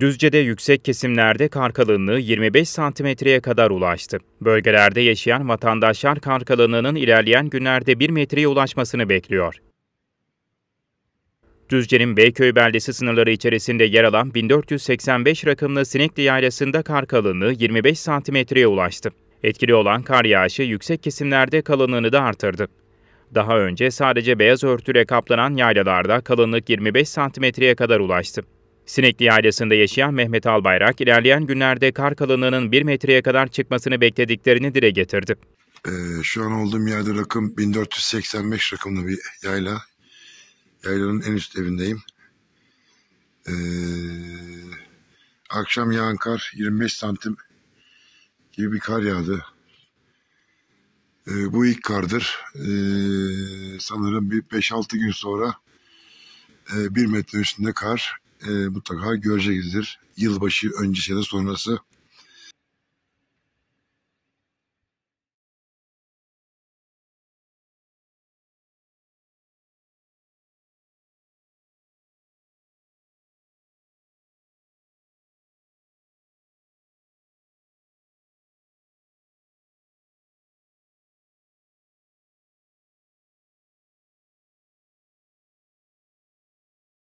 Düzce'de yüksek kesimlerde kar kalınlığı 25 santimetreye kadar ulaştı. Bölgelerde yaşayan vatandaşlar kar kalınlığının ilerleyen günlerde 1 metreye ulaşmasını bekliyor. Düzce'nin Beyköy beldesi sınırları içerisinde yer alan 1485 rakımlı Sinekli Yaylası'nda kar kalınlığı 25 santimetreye ulaştı. Etkili olan kar yağışı yüksek kesimlerde kalınlığını da artırdı. Daha önce sadece beyaz örtüyle kaplanan yaylalarda kalınlık 25 santimetreye kadar ulaştı. Sinekli ailesinde yaşayan Mehmet Albayrak ilerleyen günlerde kar kalınlığının bir metreye kadar çıkmasını beklediklerini dile getirdi. Ee, şu an olduğum yerde rakım 1485 rakımlı bir yayla. Yaylanın en üst evindeyim. Ee, akşam yağan kar 25 santim gibi bir kar yağdı. Ee, bu ilk kardır. Ee, sanırım bir 5-6 gün sonra e, 1 metre üstünde kar e, mutlaka görecekizdir. Yılbaşı öncesi ya da sonrası